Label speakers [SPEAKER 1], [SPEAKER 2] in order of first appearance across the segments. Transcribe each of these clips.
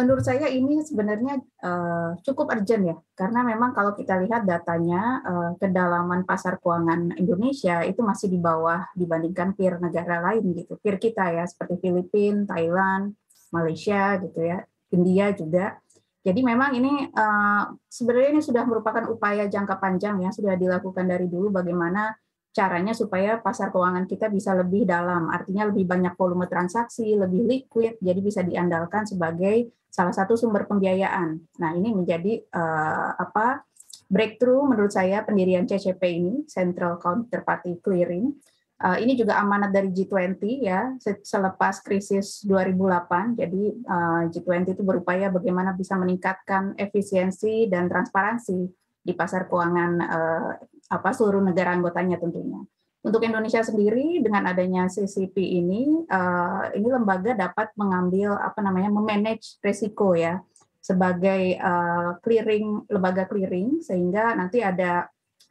[SPEAKER 1] menurut saya ini sebenarnya uh, cukup urgent ya, karena memang kalau kita lihat datanya uh, kedalaman pasar keuangan Indonesia itu masih di bawah dibandingkan peer negara lain gitu, peer kita ya seperti Filipina, Thailand, Malaysia gitu ya, India juga. Jadi memang ini uh, sebenarnya ini sudah merupakan upaya jangka panjang yang sudah dilakukan dari dulu bagaimana caranya supaya pasar keuangan kita bisa lebih dalam, artinya lebih banyak volume transaksi, lebih liquid, jadi bisa diandalkan sebagai salah satu sumber pembiayaan. Nah, ini menjadi uh, apa breakthrough menurut saya pendirian CCP ini, Central Counterparty Clearing. Uh, ini juga amanat dari G20 ya, selepas krisis 2008. Jadi eh, uh, G20 itu berupaya bagaimana bisa meningkatkan efisiensi dan transparansi di pasar keuangan uh, apa seluruh negara anggotanya tentunya. Untuk Indonesia sendiri dengan adanya CCP ini, uh, ini lembaga dapat mengambil apa namanya memanage resiko ya sebagai uh, clearing lembaga clearing sehingga nanti ada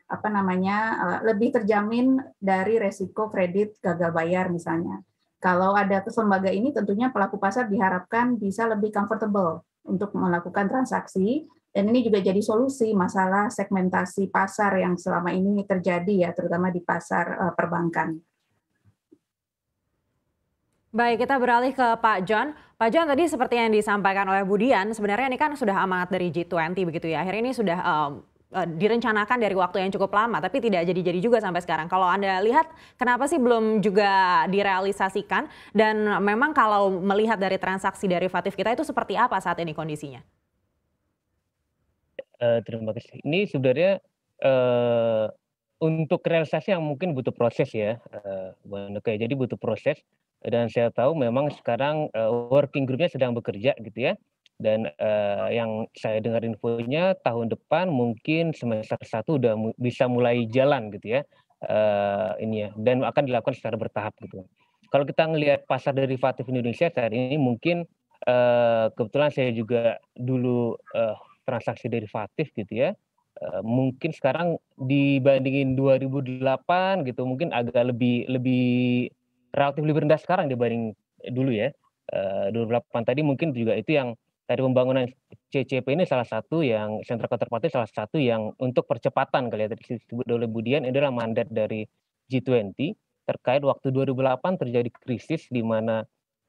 [SPEAKER 1] apa namanya uh, lebih terjamin dari resiko kredit gagal bayar misalnya. Kalau ada lembaga ini tentunya pelaku pasar diharapkan bisa lebih comfortable untuk melakukan transaksi dan ini juga jadi solusi masalah segmentasi pasar yang selama ini terjadi ya, terutama di pasar eh, perbankan. Baik, kita beralih ke Pak John. Pak John tadi seperti yang disampaikan oleh Budian, sebenarnya ini kan sudah amanat dari G20 begitu ya. Akhirnya ini sudah um, direncanakan dari waktu yang cukup lama, tapi tidak jadi-jadi juga sampai sekarang. Kalau Anda lihat, kenapa sih belum juga direalisasikan? Dan memang kalau melihat dari transaksi derivatif kita itu seperti apa saat ini kondisinya?
[SPEAKER 2] Eh, terima kasih. Ini sebenarnya uh, untuk realisasi yang mungkin butuh proses ya, uh, eh, Bu Jadi butuh proses dan saya tahu memang sekarang uh, working groupnya sedang bekerja gitu ya. Dan uh, yang saya dengar infonya tahun depan mungkin semester satu udah mu bisa mulai jalan gitu ya uh, ini ya. Dan akan dilakukan secara bertahap gitu. Kalau kita melihat pasar derivatif Indonesia saat ini mungkin uh, kebetulan saya juga dulu uh, transaksi derivatif gitu ya eh, mungkin sekarang dibandingin 2008 gitu mungkin agak lebih lebih relatif lebih rendah sekarang dibanding dulu ya 2008 eh, tadi mungkin juga itu yang tadi pembangunan CCP ini salah satu yang sentra counterparty salah satu yang untuk percepatan kali ya tadi disebut oleh Budian ini adalah mandat dari G20 terkait waktu 2008 terjadi krisis di mana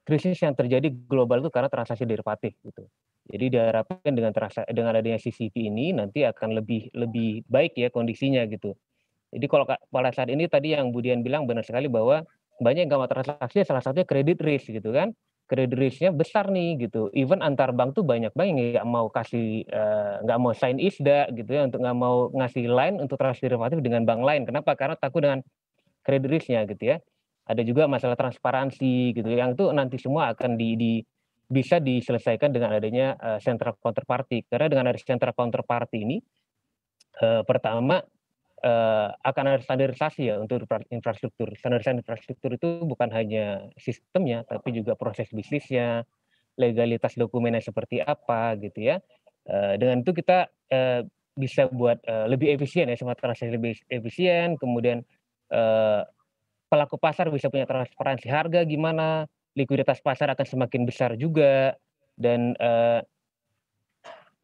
[SPEAKER 2] krisis yang terjadi global itu karena transaksi derivatif gitu. Jadi diharapkan dengan transaksi, dengan adanya CCP ini nanti akan lebih lebih baik ya kondisinya gitu. Jadi kalau pada saat ini tadi yang Budian bilang benar sekali bahwa banyak yang gak mau transaksi salah satunya kredit risk gitu kan. Kredit risknya besar nih gitu. Even antar bank tuh banyak banget yang nggak mau kasih eh, nggak uh, mau sign isda gitu ya untuk nggak mau ngasih line untuk transaksi derivatif dengan bank lain. Kenapa? Karena takut dengan kredit risknya gitu ya ada juga masalah transparansi gitu yang itu nanti semua akan di, di bisa diselesaikan dengan adanya uh, eh, central counterparty karena dengan ada central counterparty ini uh, pertama uh, akan ada standarisasi ya untuk infrastruktur standarisasi infrastruktur itu bukan hanya sistemnya tapi juga proses bisnisnya legalitas dokumennya seperti apa gitu ya uh, dengan itu kita uh, bisa buat uh, lebih efisien ya semua transaksi lebih efisien kemudian pelaku pasar bisa punya transparansi harga gimana, likuiditas pasar akan semakin besar juga dan uh,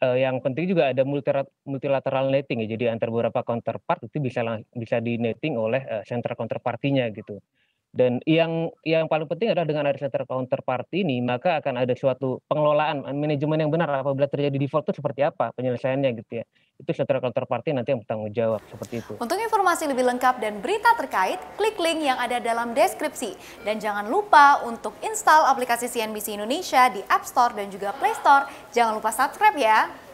[SPEAKER 2] uh, yang penting juga ada multilateral netting ya. Jadi antar beberapa counterpart itu bisa bisa di netting oleh uh, eh, center counterpartinya gitu. Dan yang yang paling penting adalah dengan ada center counterpart ini, maka akan ada suatu pengelolaan manajemen yang benar apabila terjadi default itu seperti apa penyelesaiannya gitu ya. Itu center counterparty nanti yang bertanggung jawab seperti itu.
[SPEAKER 1] Untuk informasi lebih lengkap dan berita terkait, klik link yang ada dalam deskripsi dan jangan lupa untuk install aplikasi CNBC Indonesia di App Store dan juga Play Store. Jangan lupa subscribe ya.